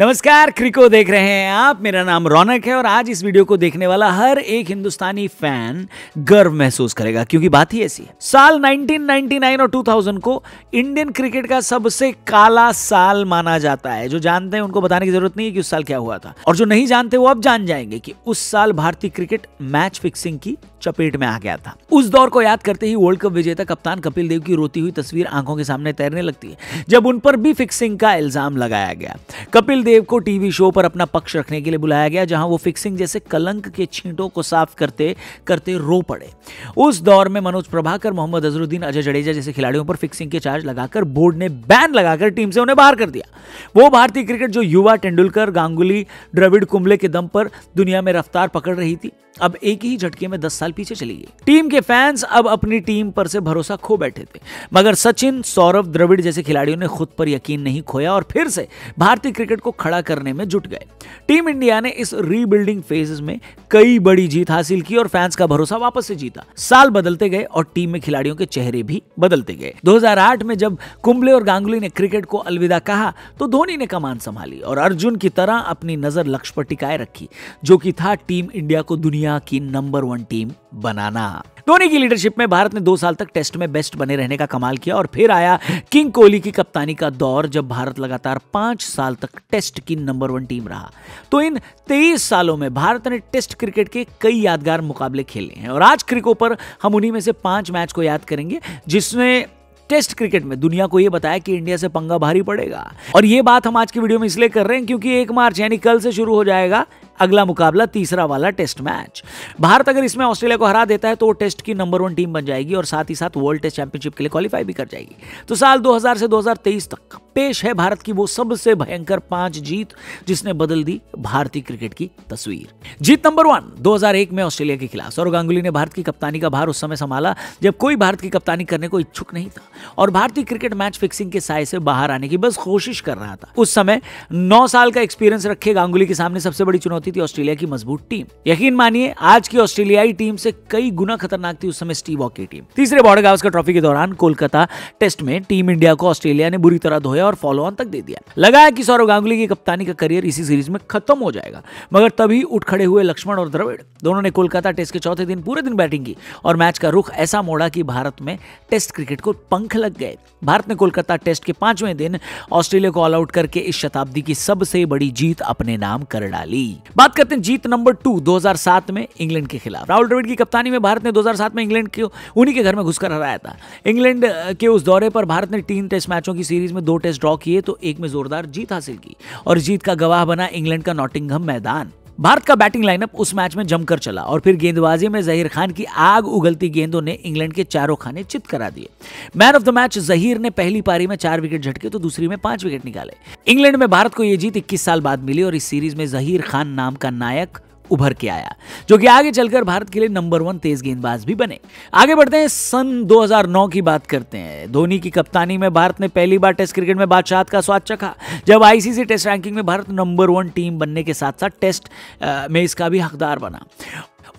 नमस्कार क्रिको देख रहे हैं आप मेरा नाम रौनक है और आज इस वीडियो को देखने वाला हर एक हिंदुस्तानी फैन गर्व महसूस करेगा क्योंकि बात ही ऐसी है साल 1999 और 2000 को इंडियन क्रिकेट का सबसे काला साल माना जाता है जो जानते हैं उनको बताने की जरूरत नहीं है कि उस साल क्या हुआ था और जो नहीं जानते वो अब जान जाएंगे कि उस साल भारतीय क्रिकेट मैच फिक्सिंग की चपेट में आ गया था उस दौर को याद करते ही वर्ल्ड कप विजेता कप्तान कपिल देव की रोती हुई तस्वीर आंखों के सामने तैरने लगती है जब उन पर भी फिक्सिंग का इल्जाम लगाया गया कपिल देव को टीवी शो पर अपना पक्ष रखने के लिए बुलाया गया जहां वो फिक्सिंग जैसे कलंक के छींटों को साफ करते करते रो पड़े उस दौर में मनोज प्रभाकर मोहम्मद अजरुद्दीन अजय जडेजा जैसे खिलाड़ियों पर फिक्सिंग के चार्ज लगाकर बोर्ड ने बैन लगाकर टीम से उन्हें बाहर कर दिया वो भारतीय क्रिकेट जो युवा तेंडुलकर गांगुली द्रविड़ कुंबले के दम पर दुनिया में रफ्तार पकड़ रही थी अब एक ही झटके में दस साल पीछे चली गई टीम के फैंस अब अपनी टीम पर से भरोसा खो बैठे थे मगर सचिन सौरभ द्रविड़ जैसे खिलाड़ियों ने खुद पर यकीन नहीं खोया और फिर से भारतीय क्रिकेट को खड़ा करने में जुट गए टीम इंडिया ने इस रीबिल्डिंग फेज में कई बड़ी जीत हासिल की और फैंस का भरोसा वापस से जीता साल बदलते गए और टीम में खिलाड़ियों के चेहरे भी बदलते गए 2008 में जब कुंबले और गांगुली ने क्रिकेट को अलविदा कहा तो धोनी ने कमान संभाली और अर्जुन की तरह अपनी नजर लक्ष्य पर टिकाए रखी जो कि था टीम इंडिया को दुनिया की नंबर वन टीम बनाना धोनी की लीडरशिप में भारत ने दो साल तक टेस्ट में बेस्ट बने रहने का कमाल किया और फिर आया किंग कोहली की कप्तानी का दौर जब भारत लगातार पांच साल तक टेस्ट की नंबर वन टीम रहा तो इन तेईस सालों में भारत ने टेस्ट क्रिकेट के कई यादगार मुकाबले खेले हैं और आज क्रिको पर हम उन्हीं में से पांच मैच को याद करेंगे जिसमें टेस्ट क्रिकेट में दुनिया को यह बताया कि इंडिया से पंगा भारी पड़ेगा और यह बात हम आज की वीडियो में इसलिए कर रहे हैं क्योंकि एक मार्च यानी कल से शुरू हो जाएगा अगला मुकाबला तीसरा वाला टेस्ट मैच भारत अगर इसमें ऑस्ट्रेलिया को हरा देता है तो वो टेस्ट की नंबर वन टीम बन जाएगी और साथ ही साथ वर्ल्ड टेस्ट चैंपियनशिप के लिए क्वालिफाई भी कर जाएगी तो साल 2000 से 2023 तक पेश है भारत की वो सबसे भयंकर पांच जीत जिसने बदल दी भारतीय क्रिकेट की तस्वीर जीत नंबर वन 2001 में ऑस्ट्रेलिया के खिलाफ सौरव गांगुली ने भारत की कप्तानी का भार उस समय संभाला जब कोई भारत की कप्तानी करने को इच्छुक नहीं था और भारतीय क्रिकेट मैच फिक्सिंग के साय से बाहर आने की बस कोशिश कर रहा था उस समय नौ साल का एक्सपीरियंस रखे गांगुली के सामने सबसे बड़ी चुनौती होती थी ऑस्ट्रेलिया की मजबूत टीम यकीन मानिए आज की ऑस्ट्रेलियाई टीम से कई गुना खतरनाक थी उस समय स्टीव वॉक की टीम तीसरे बॉर्डर गावस्कर ट्रॉफी के दौरान कोलकाता टेस्ट में टीम इंडिया को ऑस्ट्रेलिया ने बुरी तरह धोया और फॉलो ऑन तक दे दिया लगा कि सौरव गांगुली की कप्तानी का करियर इसी सीरीज में खत्म हो जाएगा मगर तभी उठ खड़े हुए लक्ष्मण और द्रविड़ दोनों ने कोलकाता टेस्ट के चौथे दिन पूरे दिन बैटिंग की और मैच का रुख ऐसा मोड़ा कि भारत में टेस्ट क्रिकेट को पंख लग गए भारत ने कोलकाता टेस्ट के पांचवें दिन ऑस्ट्रेलिया को ऑल आउट करके इस शताब्दी की सबसे बड़ी जीत अपने नाम कर डाली बात करते हैं जीत नंबर टू 2007 में इंग्लैंड के खिलाफ राहुल द्रविड़ की कप्तानी में भारत ने 2007 में इंग्लैंड को उन्हीं के घर में घुसकर हराया था इंग्लैंड के उस दौरे पर भारत ने तीन टेस्ट मैचों की सीरीज में दो टेस्ट ड्रॉ किए तो एक में जोरदार जीत हासिल की और जीत का गवाह बना इंग्लैंड का नॉटिंगहम मैदान भारत का बैटिंग लाइनअप उस मैच में जमकर चला और फिर गेंदबाजी में जहीर खान की आग उगलती गेंदों ने इंग्लैंड के चारों खाने चित करा दिए man of the match Zaheer ने पहली पारी में चार विकेट झटके तो दूसरी में पांच विकेट निकाले इंग्लैंड में भारत को यह जीत इक्कीस साल बाद मिली और इस सीरीज में जहीर खान नाम का नायक उभर के आया जो कि आगे चलकर भारत के लिए नंबर वन तेज गेंदबाज भी बने आगे बढ़ते हैं सन 2009 की बात करते हैं धोनी की कप्तानी में भारत ने पहली बार टेस्ट क्रिकेट में बादशाह का स्वाद चखा जब आईसीसी टेस्ट रैंकिंग में भारत नंबर वन टीम बनने के साथ साथ टेस्ट में इसका भी हकदार बना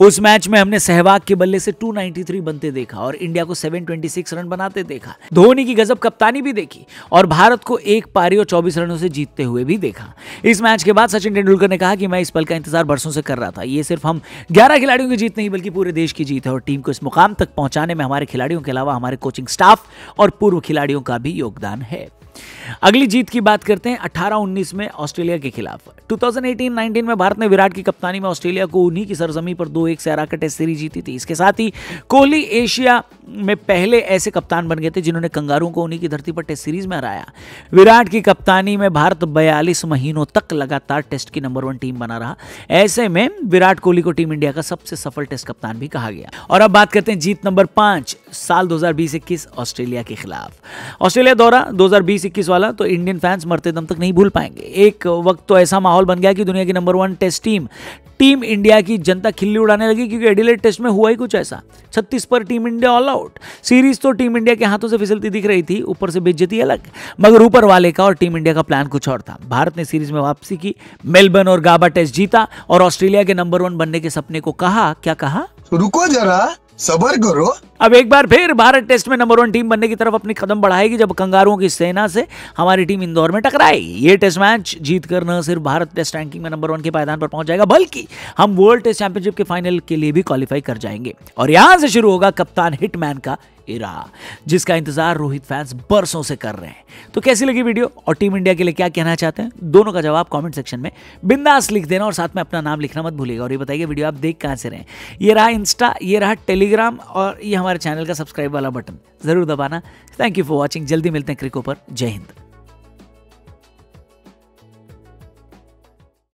उस मैच में हमने सहवाग के बल्ले से 293 बनते देखा और इंडिया को 726 रन बनाते देखा धोनी की गजब कप्तानी भी देखी और भारत को एक पारी और चौबीस रनों से जीतते हुए भी देखा इस मैच के बाद सचिन तेंदुलकर ने कहा कि मैं इस पल का इंतजार बरसों से कर रहा था ये सिर्फ हम ग्यारह खिलाड़ियों की जीत नहीं बल्कि पूरे देश की जीत है और टीम को इस मुकाम तक पहुंचाने में हमारे खिलाड़ियों के अलावा हमारे कोचिंग स्टाफ और पूर्व खिलाड़ियों का भी योगदान है अगली जीत की बात करते हैं 18-19 में ऑस्ट्रेलिया के खिलाफ 2018-19 में भारत ने विराट की कप्तानी में ऑस्ट्रेलिया को उन्हीं की सरजमी पर दो एक से हराकर टेस्ट सीरीज जीती थी इसके साथ ही कोहली एशिया में पहले ऐसे कप्तान बन गए थे जिन्होंने कंगारू को उन्हीं की धरती पर टेस्ट सीरीज में हराया विराट की कप्तानी में भारत बयालीस महीनों तक लगातार टेस्ट की नंबर वन टीम बना रहा ऐसे में विराट कोहली को टीम इंडिया का सबसे सफल टेस्ट कप्तान भी कहा गया और अब बात करते हैं जीत नंबर पांच साल दो हजार ऑस्ट्रेलिया के खिलाफ ऑस्ट्रेलिया दौरा दो 2021 वाला तो इंडियन फैंस मरते दम तक नहीं भूल पाएंगे एक वक्त तो ऐसा माहौल बन गया कि दुनिया की number one test team team India की जनता खिल्ली उड़ाने लगी क्योंकि एडिलेट टेस्ट में हुआ ही कुछ ऐसा 36 पर team India all out series तो टीम इंडिया के हाथों से फिसलती दिख रही थी ऊपर से बेजती अलग मगर ऊपर वाले का और टीम इंडिया का प्लान कुछ और था भारत ने सीरीज में वापसी की मेलबर्न और गाबा टेस्ट जीता और ऑस्ट्रेलिया के नंबर वन बनने के सपने को कहा क्या कहा रुको जरा सबर करो अब एक बार फिर भारत टेस्ट में नंबर वन टीम बनने की तरफ अपनी कदम बढ़ाएगी जब कंगारुओं की सेना से हमारी टीम इंदौर में टकराएगी ये टेस्ट मैच जीत कर न सिर्फ भारत टेस्ट रैंकिंग में नंबर वन के पायदान पर पहुंच जाएगा बल्कि हम वर्ल्ड टेस्ट चैंपियनशिप के फाइनल के लिए भी क्वालिफाई कर जाएंगे और यहां से शुरू होगा कप्तान हिटमैन का इरा जिसका इंतजार रोहित फैंस बरसों से कर रहे हैं तो कैसी लगी वीडियो और टीम इंडिया के लिए क्या कहना चाहते हैं दोनों का जवाब कमेंट सेक्शन में बिंदास लिख देना और साथ में अपना नाम लिखना मत भूलिएगा और ये बताइए वीडियो आप देख कहां से रहे ये रहा इंस्टा ये रहा टेलीग्राम और ये हमारे हमारे चैनल का सब्सक्राइब वाला बटन जरूर दबाना थैंक यू फॉर वॉचिंग जल्दी मिलते हैं क्रिको पर जय हिंद